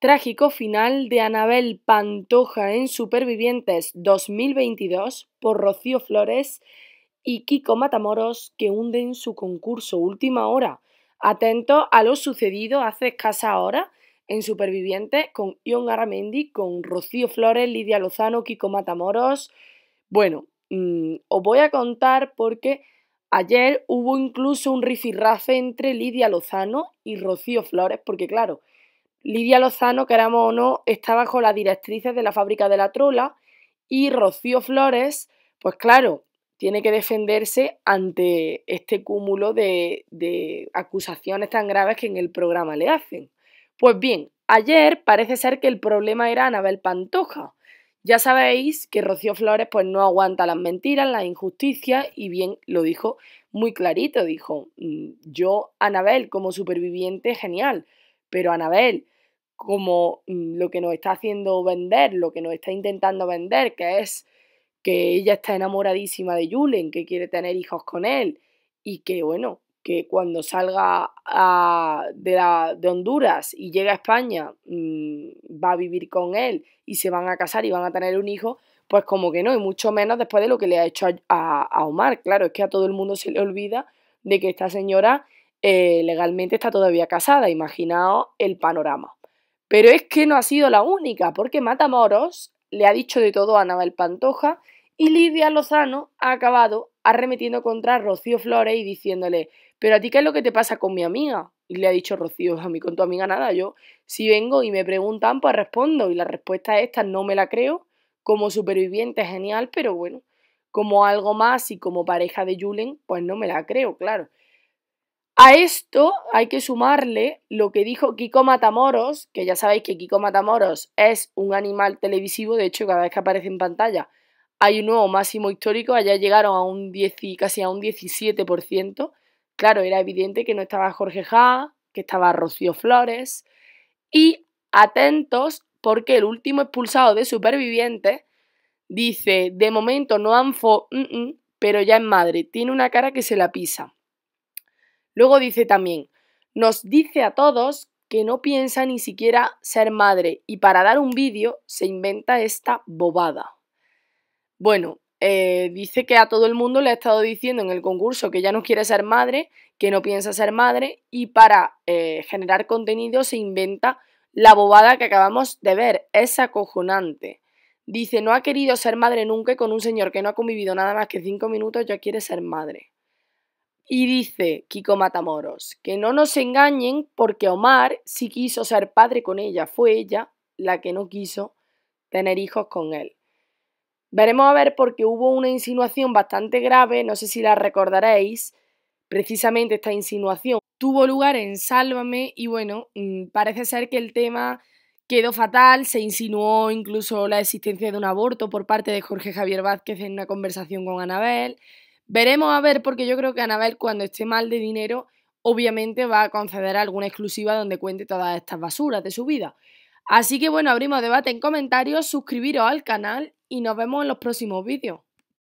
Trágico final de Anabel Pantoja en Supervivientes 2022 por Rocío Flores y Kiko Matamoros que hunden su concurso última hora. Atento a lo sucedido hace escasa hora en Supervivientes con Ion Aramendi, con Rocío Flores, Lidia Lozano, Kiko Matamoros. Bueno, mm, os voy a contar porque ayer hubo incluso un rifirrafe entre Lidia Lozano y Rocío Flores, porque claro, Lidia Lozano, que o no, está bajo las directrices de la fábrica de la trola y Rocío Flores, pues claro, tiene que defenderse ante este cúmulo de, acusaciones tan graves que en el programa le hacen. Pues bien, ayer parece ser que el problema era Anabel Pantoja. Ya sabéis que Rocío Flores pues no aguanta las mentiras, las injusticias y bien lo dijo muy clarito, dijo, mm, yo Anabel como superviviente genial, pero Anabel como mm, lo que nos está haciendo vender, lo que nos está intentando vender, que es que ella está enamoradísima de Julen, que quiere tener hijos con él y que bueno, que cuando salga de, la, de, Honduras y llegue a España mm, va a vivir con él y se van a casar y van a tener un hijo, pues como que no, y mucho menos después de lo que le ha hecho a, Omar. Claro, es que a todo el mundo se le olvida de que esta señora eh, legalmente está todavía casada. Imaginaos el panorama. Pero es que no ha sido la única, porque Matamoros le ha dicho de todo a Anabel Pantoja y Lidia Lozano ha acabado arremetiendo contra Rocío Flores y diciéndole, pero a ti qué es lo que te pasa con mi amiga? Y le ha dicho Rocío, a mí con tu amiga nada, yo si vengo y me preguntan, pues respondo. Y la respuesta esta no me la creo, como superviviente genial, pero bueno, como algo más y como pareja de Julen, pues no me la creo, claro. A esto hay que sumarle lo que dijo Kiko Matamoros, que ya sabéis que Kiko Matamoros es un animal televisivo, de hecho cada vez que aparece en pantalla hay un nuevo máximo histórico, allá llegaron a un casi a un 17%. Claro, era evidente que no estaba Jorge Ja, que estaba Rocío Flores. Y atentos, porque el último expulsado de Supervivientes dice, de momento no han... Fo mm, mm, pero ya es madre, tiene una cara que se la pisa. Luego dice también, nos dice a todos que no piensa ni siquiera ser madre y para dar un vídeo se inventa esta bobada. Bueno, eh, dice que a todo el mundo le ha estado diciendo en el concurso que ya no quiere ser madre, que no piensa ser madre y para eh, generar contenido se inventa la bobada que acabamos de ver. Es acojonante. Dice, no ha querido ser madre nunca y con un señor que no ha convivido nada más que cinco minutos ya quiere ser madre. Y dice Kiko Matamoros, que no nos engañen porque Omar sí quiso ser padre con ella, fue ella la que no quiso tener hijos con él. Veremos a ver porque hubo una insinuación bastante grave, no sé si la recordaréis, precisamente esta insinuación tuvo lugar en Sálvame y bueno, mm, parece ser que el tema quedó fatal, se insinuó incluso la existencia de un aborto por parte de Jorge Javier Vázquez en una conversación con Anabel. Veremos a ver, porque yo creo que Anabel, cuando esté mal de dinero, obviamente va a conceder alguna exclusiva donde cuente todas estas basuras de su vida. Así que bueno, abrimos debate en comentarios, suscribiros al canal y nos vemos en los próximos vídeos.